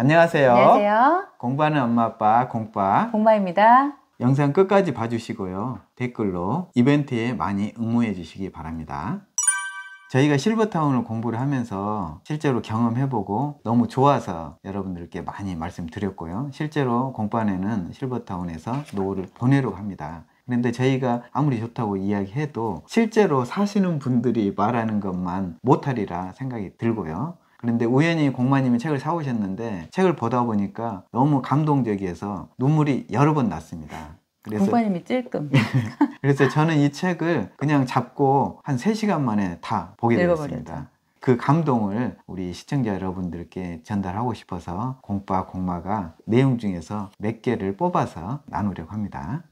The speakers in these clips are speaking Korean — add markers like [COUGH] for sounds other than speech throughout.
안녕하세요. 안녕하세요. 공부하는 엄마 아빠 공빠 공마입니다. 영상 끝까지 봐주시고요. 댓글로 이벤트에 많이 응모해 주시기 바랍니다. 저희가 실버타운을 공부를 하면서 실제로 경험해보고 너무 좋아서 여러분들께 많이 말씀드렸고요. 실제로 공판에는 실버타운에서 노후를 보내려고 합니다. 그런데 저희가 아무리 좋다고 이야기해도 실제로 사시는 분들이 말하는 것만 못하리라 생각이 들고요. 그런데 우연히 공마님이 책을 사오셨는데 책을 보다 보니까 너무 감동적이어서 눈물이 여러 번 났습니다. 그래서 공파님이 찔끔. [LAUGHS] 그래서 저는 이 책을 그냥 잡고 한 3시간 만에 다 보게 되었습니다. 그 감동을 우리 시청자 여러분들께 전달하고 싶어서 공빠 공마가 내용 중에서 몇 개를 뽑아서 나누려고 합니다.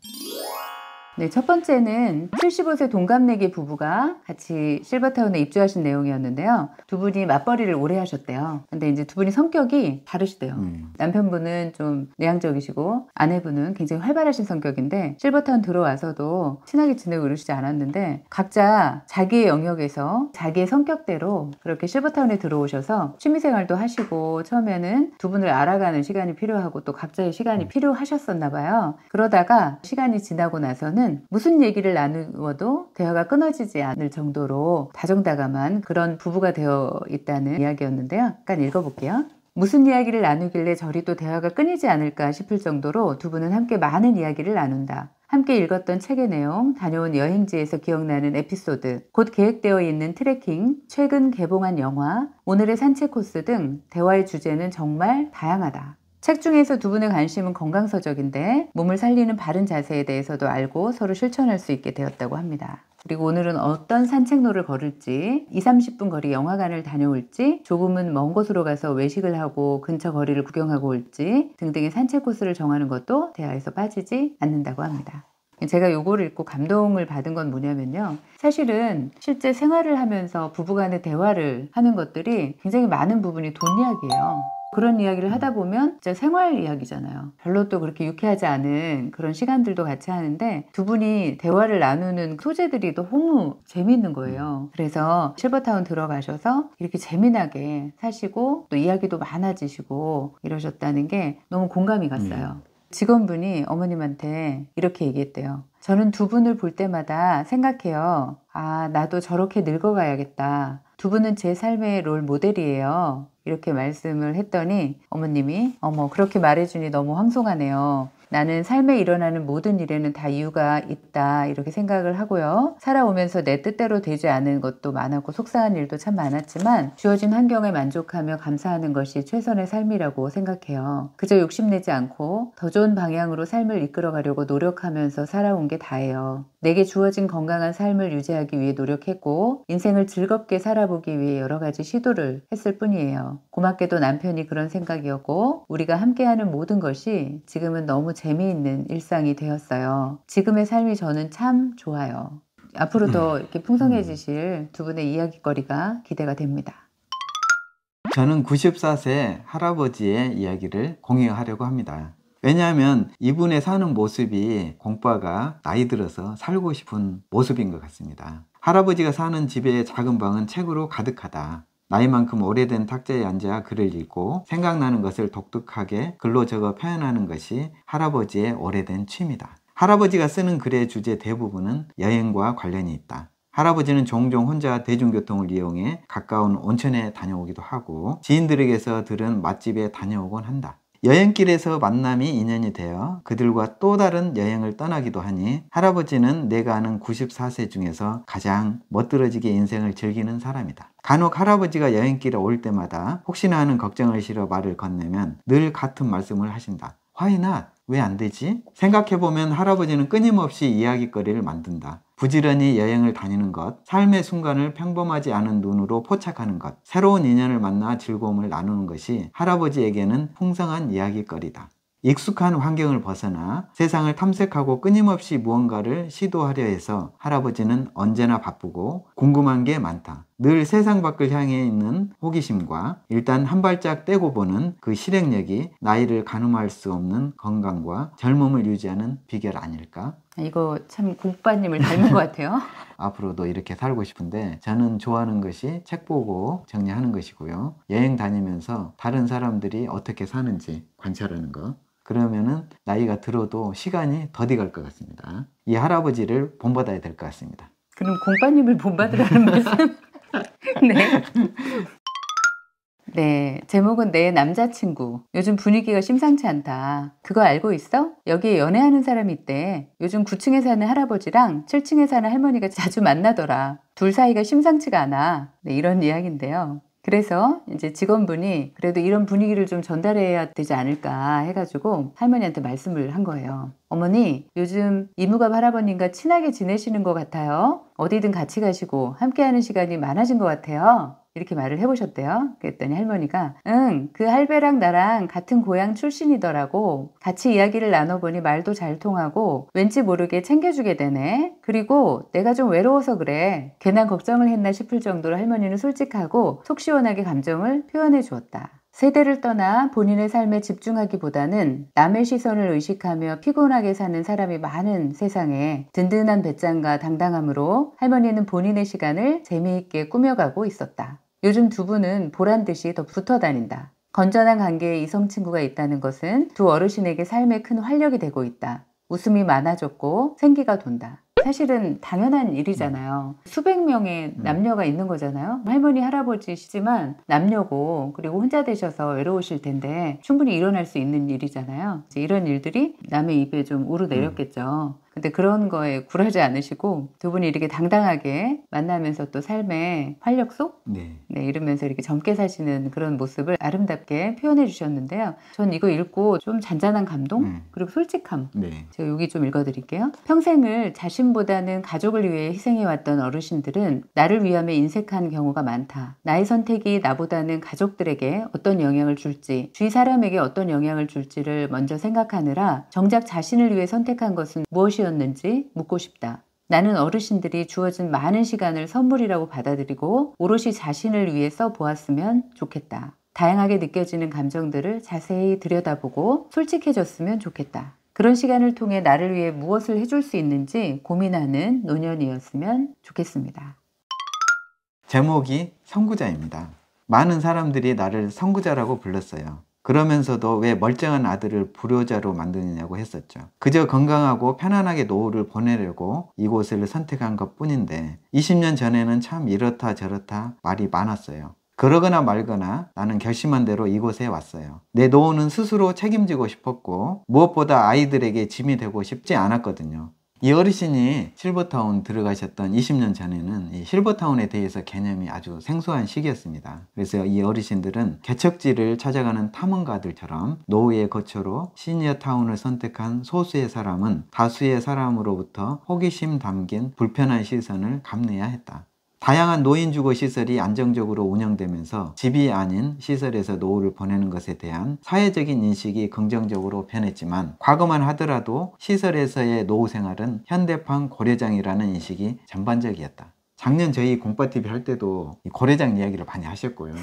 네, 첫 번째는 75세 동갑내기 부부가 같이 실버타운에 입주하신 내용이었는데요. 두 분이 맞벌이를 오래 하셨대요. 근데 이제 두 분이 성격이 다르시대요. 음. 남편분은 좀 내향적이시고 아내분은 굉장히 활발하신 성격인데 실버타운 들어와서도 친하게 지내고 이러시지 않았는데 각자 자기의 영역에서 자기의 성격대로 그렇게 실버타운에 들어오셔서 취미생활도 하시고 처음에는 두 분을 알아가는 시간이 필요하고 또 각자의 시간이 음. 필요하셨었나 봐요. 그러다가 시간이 지나고 나서는 경는 무슨 얘기를 나누어도 대화가 끊어지지 않을 정도로 다정다감한 그런 부부가 되어 있다는 이야기였는데요. 잠깐 읽어볼게요. 무슨 이야기를 나누길래 저리 또 대화가 끊이지 않을까 싶을 정도로 두 분은 함께 많은 이야기를 나눈다. 함께 읽었던 책의 내용, 다녀온 여행지에서 기억나는 에피소드, 곧 계획되어 있는 트레킹, 최근 개봉한 영화, 오늘의 산책 코스 등 대화의 주제는 정말 다양하다. 책 중에서 두 분의 관심은 건강서적인데 몸을 살리는 바른 자세에 대해서도 알고 서로 실천할 수 있게 되었다고 합니다. 그리고 오늘은 어떤 산책로를 걸을지, 2, 0 30분 거리 영화관을 다녀올지, 조금은 먼 곳으로 가서 외식을 하고 근처 거리를 구경하고 올지 등등의 산책 코스를 정하는 것도 대화에서 빠지지 않는다고 합니다. 제가 요거를 읽고 감동을 받은 건 뭐냐면요. 사실은 실제 생활을 하면서 부부간의 대화를 하는 것들이 굉장히 많은 부분이 돈 이야기예요. 그런 이야기를 하다 보면 이제 생활 이야기잖아요. 별로 또 그렇게 유쾌하지 않은 그런 시간들도 같이 하는데 두 분이 대화를 나누는 소재들이 너무 재밌는 거예요. 음. 그래서 실버타운 들어가셔서 이렇게 재미나게 사시고 또 이야기도 많아지시고 이러셨다는 게 너무 공감이 갔어요. 음. 직원분이 어머님한테 이렇게 얘기했대요. 저는 두 분을 볼 때마다 생각해요. 아, 나도 저렇게 늙어가야겠다. 두 분은 제 삶의 롤 모델이에요. 이렇게 말씀을 했더니 어머님이 어머 그렇게 말해주니 너무 황송하네요. 나는 삶에 일어나는 모든 일에는 다 이유가 있다 이렇게 생각을 하고요. 살아오면서 내 뜻대로 되지 않은 것도 많았고 속상한 일도 참 많았지만 주어진 환경에 만족하며 감사하는 것이 최선의 삶이라고 생각해요. 그저 욕심내지 않고 더 좋은 방향으로 삶을 이끌어가려고 노력하면서 살아온 게 다예요. 내게 주어진 건강한 삶을 유지하기 위해 노력했고 인생을 즐겁게 살아보기 위해 여러 가지 시도를 했을 뿐이에요. 고맙게도 남편이 그런 생각이었고 우리가 함께하는 모든 것이 지금은 너무 재미있는 일상이 되었어요. 지금의 삶이 저는 참 좋아요. 앞으로 더 음. 이렇게 풍성해지실 음. 두 분의 이야기거리가 기대가 됩니다. 저는 94세 할아버지의 이야기를 공유하려고 합니다. 왜냐하면 이분의 사는 모습이 공빠가 나이 들어서 살고 싶은 모습인 것 같습니다. 할아버지가 사는 집의 작은 방은 책으로 가득하다. 나이만큼 오래된 탁자에 앉아 글을 읽고 생각나는 것을 독특하게 글로 적어 표현하는 것이 할아버지의 오래된 취미다. 할아버지가 쓰는 글의 주제 대부분은 여행과 관련이 있다. 할아버지는 종종 혼자 대중교통을 이용해 가까운 온천에 다녀오기도 하고 지인들에게서 들은 맛집에 다녀오곤 한다. 여행길에서 만남이 인연이 되어 그들과 또 다른 여행을 떠나기도 하니 할아버지는 내가 아는 94세 중에서 가장 멋들어지게 인생을 즐기는 사람이다. 간혹 할아버지가 여행길에 올 때마다 혹시나 하는 걱정을 실어 말을 건네면 늘 같은 말씀을 하신다. Why not? 왜 안 되지? 생각해보면 할아버지는 끊임없이 이야기거리를 만든다. 부지런히 여행을 다니는 것, 삶의 순간을 평범하지 않은 눈으로 포착하는 것, 새로운 인연을 만나 즐거움을 나누는 것이 할아버지에게는 풍성한 이야기거리다. 익숙한 환경을 벗어나 세상을 탐색하고 끊임없이 무언가를 시도하려 해서 할아버지는 언제나 바쁘고 궁금한 게 많다. 늘 세상 밖을 향해 있는 호기심과 일단 한 발짝 떼고 보는 그 실행력이 나이를 가늠할 수 없는 건강과 젊음을 유지하는 비결 아닐까? 아, 이거 참 국바님을 닮은 것 같아요. [LAUGHS] 앞으로도 이렇게 살고 싶은데 저는 좋아하는 것이 책 보고 정리하는 것이고요. 여행 다니면서 다른 사람들이 어떻게 사는지 관찰하는 것. 그러면은 나이가 들어도 시간이 더디갈 것 같습니다. 이 할아버지를 본받아야 될 것 같습니다. 그럼 공빠님을 본받으라는 [LAUGHS] 말씀? [LAUGHS] 네. 네, 제목은 내 남자친구. 요즘 분위기가 심상치 않다. 그거 알고 있어? 여기에 연애하는 사람이 있대. 요즘 9층에 사는 할아버지랑 7층에 사는 할머니가 [LAUGHS] 자주 만나더라. 둘 사이가 심상치가 않아. 네, 이런 이야기인데요. 그래서 이제 직원분이 그래도 이런 분위기를 좀 전달해야 되지 않을까 해가지고 할머니한테 말씀을 한 거예요. 어머니, 요즘 이무갑 할아버님과 친하게 지내시는 것 같아요. 어디든 같이 가시고 함께하는 시간이 많아진 것 같아요. 이렇게 말을 해보셨대요. 그랬더니 할머니가 응, 그 할배랑 나랑 같은 고향 출신이더라고. 같이 이야기를 나눠보니 말도 잘 통하고 왠지 모르게 챙겨주게 되네. 그리고 내가 좀 외로워서 그래. 괜한 걱정을 했나 싶을 정도로 할머니는 솔직하고 속 시원하게 감정을 표현해 주었다. 세대를 떠나 본인의 삶에 집중하기보다는 남의 시선을 의식하며 피곤하게 사는 사람이 많은 세상에 든든한 배짱과 당당함으로 할머니는 본인의 시간을 재미있게 꾸며가고 있었다. 요즘 두 분은 보란 듯이 더 붙어 다닌다. 건전한 관계에 이성 친구가 있다는 것은 두 어르신에게 삶의 큰 활력이 되고 있다. 웃음이 많아졌고 생기가 돈다. 사실은 당연한 일이잖아요. 네. 수백 명의 네. 남녀가 있는 거잖아요. 할머니, 할아버지시지만 남녀고 그리고 혼자 되셔서 외로우실 텐데 충분히 일어날 수 있는 일이잖아요. 이런 일들이 남의 입에 좀 오르내렸겠죠. 음. 근데 그런 거에 굴하지 않으시고 두 분이 이렇게 당당하게 만나면서 또 삶의 활력 속? 네. 네, 이러면서 이렇게 젊게 사시는 그런 모습을 아름답게 표현해 주셨는데요. 전 이거 읽고 좀 잔잔한 감동? 음. 그리고 솔직함. 네. 제가 여기 좀 읽어 드릴게요. 평생을 자신보다는 가족을 위해 희생해 왔던 어르신들은 나를 위함에 인색한 경우가 많다. 나의 선택이 나보다는 가족들에게 어떤 영향을 줄지, 주위 사람에게 어떤 영향을 줄지를 먼저 생각하느라 정작 자신을 위해 선택한 것은 무엇이었는지 누구였는지 묻고 싶다. 나는 어르신들이 주어진 많은 시간을 선물이라고 받아들이고 오롯이 자신을 위해 써보았으면 좋겠다. 다양하게 느껴지는 감정들을 자세히 들여다보고 솔직해졌으면 좋겠다. 그런 시간을 통해 나를 위해 무엇을 해줄 수 있는지 고민하는 노년이었으면 좋겠습니다. 제목이 선구자입니다. 많은 사람들이 나를 선구자라고 불렀어요. 그러면서도 왜 멀쩡한 아들을 불효자로 만드느냐고 했었죠. 그저 건강하고 편안하게 노후를 보내려고 이곳을 선택한 것 뿐인데 20년 전에는 참 이렇다 저렇다 말이 많았어요. 그러거나 말거나 나는 결심한 대로 이곳에 왔어요. 내 노후는 스스로 책임지고 싶었고 무엇보다 아이들에게 짐이 되고 싶지 않았거든요. 이 어르신이 실버타운 들어가셨던 20년 전에는 이 실버타운에 대해서 개념이 아주 생소한 시기였습니다. 그래서 이 어르신들은 개척지를 찾아가는 탐험가들처럼 노후의 거처로 시니어타운을 선택한 소수의 사람은 다수의 사람으로부터 호기심 담긴 불편한 시선을 감내해야 했다. 다양한 노인 주거 시설이 안정적으로 운영되면서 집이 아닌 시설에서 노후를 보내는 것에 대한 사회적인 인식이 긍정적으로 변했지만 과거만 하더라도 시설에서의 노후 생활은 현대판 고려장이라는 인식이 전반적이었다. 작년 저희 공파TV 할 때도 고려장 이야기를 많이 하셨고요.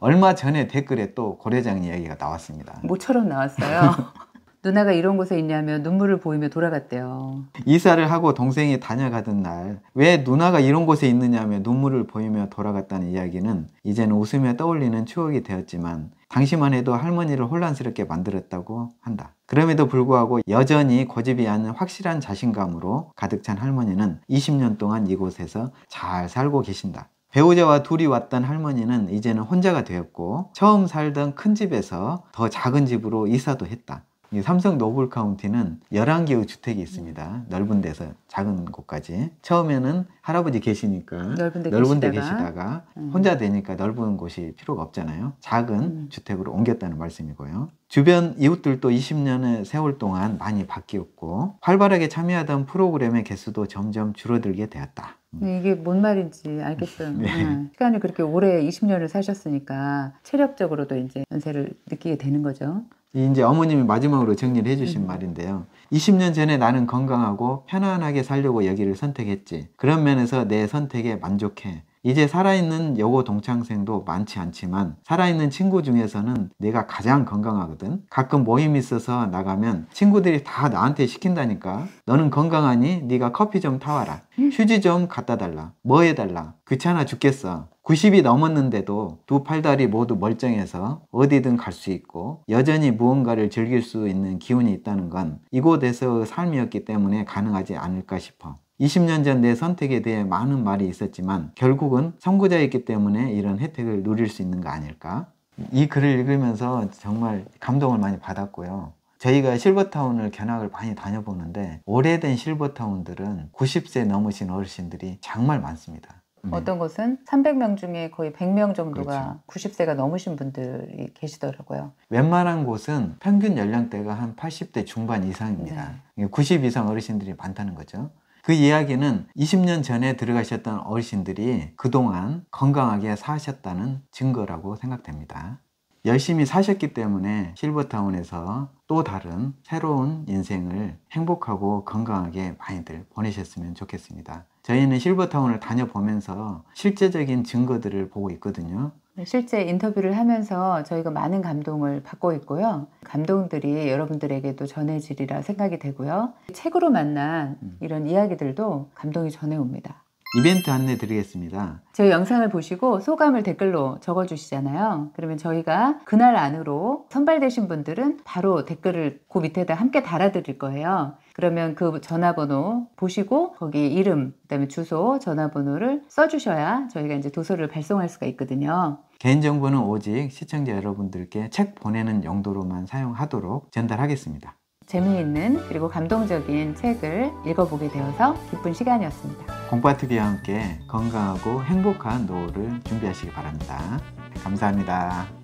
얼마 전에 댓글에 또 고려장 이야기가 나왔습니다. 모처럼 나왔어요. [LAUGHS] 누나가 이런 곳에 있냐며 눈물을 보이며 돌아갔대요. 이사를 하고 동생이 다녀가던 날 왜 누나가 이런 곳에 있느냐며 눈물을 보이며 돌아갔다는 이야기는 이제는 웃으며 떠올리는 추억이 되었지만 당시만 해도 할머니를 혼란스럽게 만들었다고 한다. 그럼에도 불구하고 여전히 고집이 아닌 확실한 자신감으로 가득 찬 할머니는 20년 동안 이곳에서 잘 살고 계신다. 배우자와 둘이 왔던 할머니는 이제는 혼자가 되었고 처음 살던 큰 집에서 더 작은 집으로 이사도 했다. 삼성 노블 카운티는 11개의 주택이 있습니다. 넓은 데서 작은 곳까지. 처음에는 할아버지 계시니까 넓은 데, 넓은 데 계시다가, 계시다가 음. 혼자 되니까 넓은 곳이 필요가 없잖아요. 작은 음. 주택으로 옮겼다는 말씀이고요. 주변 이웃들도 20년의 세월 동안 많이 바뀌었고 활발하게 참여하던 프로그램의 개수도 점점 줄어들게 되었다. 음. 네, 이게 뭔 말인지 알겠어요. [LAUGHS] 네. 네. 시간을 그렇게 오래 20년을 사셨으니까 체력적으로도 이제 연세를 느끼게 되는 거죠. 이제 어머님이 마지막으로 정리를 해주신 음. 말인데요. 20년 전에 나는 건강하고 편안하게 살려고 여기를 선택했지. 그런 면에서 내 선택에 만족해. 이제 살아있는 여고 동창생도 많지 않지만 살아있는 친구 중에서는 내가 가장 건강하거든. 가끔 모임 있어서 나가면 친구들이 다 나한테 시킨다니까. 너는 건강하니? 네가 커피 좀 타와라. 휴지 좀 갖다 달라. 뭐 해달라. 귀찮아 죽겠어. 90이 넘었는데도 두 팔다리 모두 멀쩡해서 어디든 갈 수 있고 여전히 무언가를 즐길 수 있는 기운이 있다는 건 이곳에서의 삶이었기 때문에 가능하지 않을까 싶어. 20년 전 내 선택에 대해 많은 말이 있었지만 결국은 선구자였기 때문에 이런 혜택을 누릴 수 있는 거 아닐까? 이 글을 읽으면서 정말 감동을 많이 받았고요. 저희가 실버타운을 견학을 많이 다녀보는데 오래된 실버타운들은 90세 넘으신 어르신들이 정말 많습니다. 네. 어떤 곳은 300명 중에 거의 100명 정도가 그렇죠. 90세가 넘으신 분들이 계시더라고요. 웬만한 곳은 평균 연령대가 한 80대 중반 이상입니다. 네. 90 이상 어르신들이 많다는 거죠. 그 이야기는 20년 전에 들어가셨던 어르신들이 그동안 건강하게 사셨다는 증거라고 생각됩니다. 열심히 사셨기 때문에 실버타운에서 또 다른 새로운 인생을 행복하고 건강하게 많이들 보내셨으면 좋겠습니다. 저희는 실버타운을 다녀보면서 실제적인 증거들을 보고 있거든요. 네, 실제 인터뷰를 하면서 저희가 많은 감동을 받고 있고요. 감동들이 여러분들에게도 전해지리라 생각이 되고요. 책으로 만난 음. 이런 이야기들도 감동이 전해옵니다. 이벤트 안내 드리겠습니다. 저 영상을 보시고 소감을 댓글로 적어주시잖아요. 그러면 저희가 그날 안으로 선발되신 분들은 바로 댓글을 그 밑에다 함께 달아드릴 거예요. 그러면 그 전화번호 보시고 거기 이름, 그다음에 주소, 전화번호를 써주셔야 저희가 이제 도서를 발송할 수가 있거든요. 개인정보는 오직 시청자 여러분들께 책 보내는 용도로만 사용하도록 전달하겠습니다. 재미있는 그리고 감동적인 책을 읽어보게 되어서 기쁜 시간이었습니다. 공부와 TV와 함께 건강하고 행복한 노후를 준비하시기 바랍니다. 감사합니다.